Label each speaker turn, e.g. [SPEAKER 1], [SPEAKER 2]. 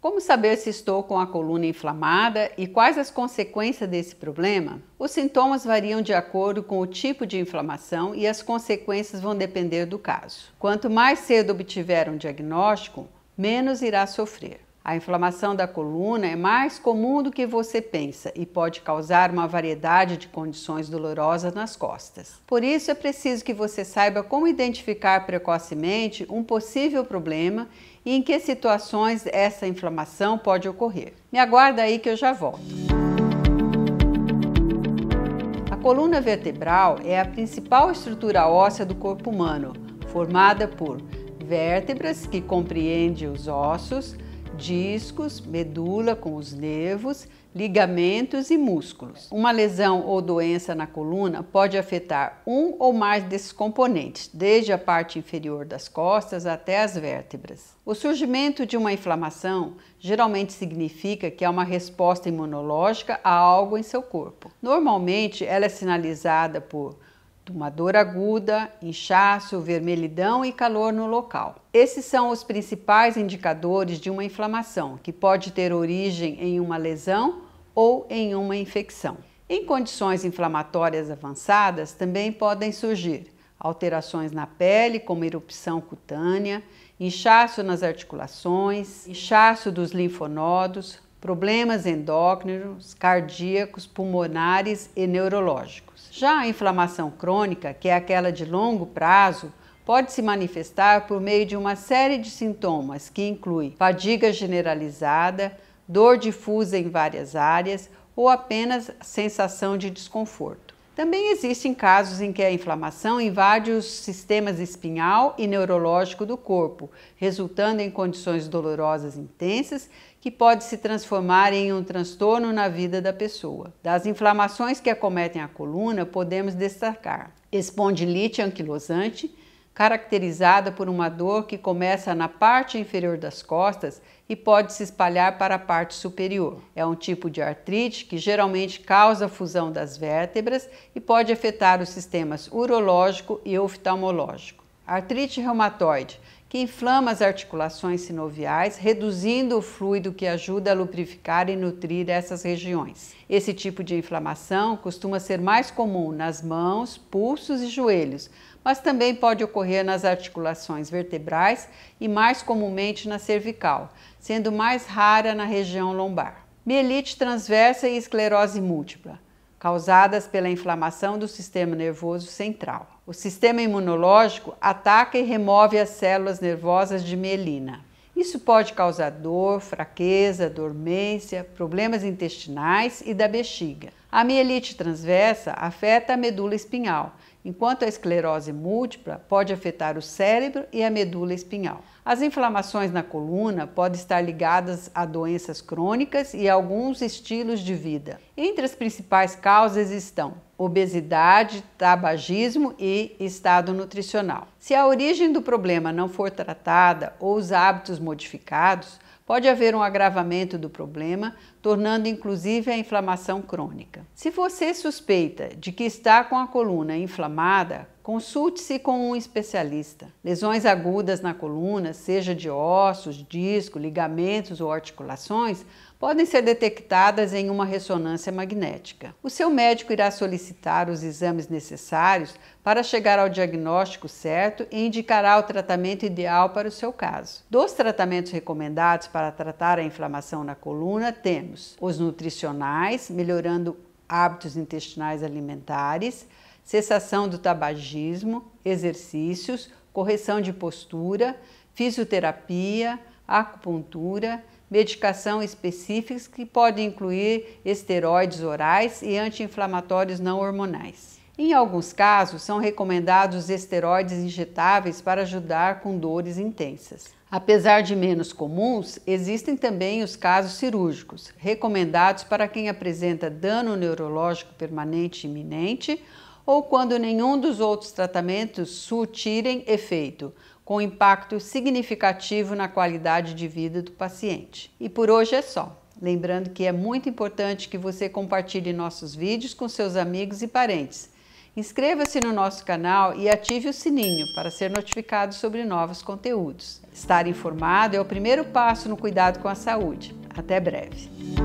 [SPEAKER 1] Como saber se estou com a coluna inflamada e quais as consequências desse problema? Os sintomas variam de acordo com o tipo de inflamação e as consequências vão depender do caso. Quanto mais cedo obtiver um diagnóstico, menos irá sofrer. A inflamação da coluna é mais comum do que você pensa e pode causar uma variedade de condições dolorosas nas costas. Por isso, é preciso que você saiba como identificar precocemente um possível problema e em que situações essa inflamação pode ocorrer. Me aguarda aí que eu já volto. A coluna vertebral é a principal estrutura óssea do corpo humano, formada por vértebras, que compreende os ossos, discos, medula com os nervos, ligamentos e músculos. Uma lesão ou doença na coluna pode afetar um ou mais desses componentes, desde a parte inferior das costas até as vértebras. O surgimento de uma inflamação geralmente significa que há uma resposta imunológica a algo em seu corpo. Normalmente, ela é sinalizada por uma dor aguda, inchaço, vermelhidão e calor no local. Esses são os principais indicadores de uma inflamação, que pode ter origem em uma lesão ou em uma infecção. Em condições inflamatórias avançadas, também podem surgir alterações na pele, como erupção cutânea, inchaço nas articulações, inchaço dos linfonodos, problemas endócrinos, cardíacos, pulmonares e neurológicos. Já a inflamação crônica, que é aquela de longo prazo, pode se manifestar por meio de uma série de sintomas que inclui fadiga generalizada, dor difusa em várias áreas ou apenas sensação de desconforto. Também existem casos em que a inflamação invade os sistemas espinhal e neurológico do corpo, resultando em condições dolorosas intensas que pode se transformar em um transtorno na vida da pessoa. Das inflamações que acometem a coluna, podemos destacar espondilite anquilosante, caracterizada por uma dor que começa na parte inferior das costas e pode se espalhar para a parte superior. É um tipo de artrite que geralmente causa fusão das vértebras e pode afetar os sistemas urológico e oftalmológico. Artrite reumatoide que inflama as articulações sinoviais, reduzindo o fluido que ajuda a lubrificar e nutrir essas regiões. Esse tipo de inflamação costuma ser mais comum nas mãos, pulsos e joelhos, mas também pode ocorrer nas articulações vertebrais e mais comumente na cervical, sendo mais rara na região lombar. Mielite transversa e esclerose múltipla causadas pela inflamação do sistema nervoso central. O sistema imunológico ataca e remove as células nervosas de mielina. Isso pode causar dor, fraqueza, dormência, problemas intestinais e da bexiga. A mielite transversa afeta a medula espinhal, enquanto a esclerose múltipla pode afetar o cérebro e a medula espinhal. As inflamações na coluna podem estar ligadas a doenças crônicas e a alguns estilos de vida. Entre as principais causas estão obesidade, tabagismo e estado nutricional. Se a origem do problema não for tratada ou os hábitos modificados, Pode haver um agravamento do problema, tornando inclusive a inflamação crônica. Se você suspeita de que está com a coluna inflamada, Consulte-se com um especialista. Lesões agudas na coluna, seja de ossos, disco, ligamentos ou articulações, podem ser detectadas em uma ressonância magnética. O seu médico irá solicitar os exames necessários para chegar ao diagnóstico certo e indicará o tratamento ideal para o seu caso. Dos tratamentos recomendados para tratar a inflamação na coluna, temos os nutricionais, melhorando hábitos intestinais alimentares cessação do tabagismo, exercícios, correção de postura, fisioterapia, acupuntura, medicação específicas que podem incluir esteroides orais e anti-inflamatórios não hormonais. Em alguns casos, são recomendados esteroides injetáveis para ajudar com dores intensas. Apesar de menos comuns, existem também os casos cirúrgicos, recomendados para quem apresenta dano neurológico permanente iminente ou quando nenhum dos outros tratamentos surtirem efeito, com impacto significativo na qualidade de vida do paciente. E por hoje é só. Lembrando que é muito importante que você compartilhe nossos vídeos com seus amigos e parentes. Inscreva-se no nosso canal e ative o sininho para ser notificado sobre novos conteúdos. Estar informado é o primeiro passo no cuidado com a saúde. Até breve!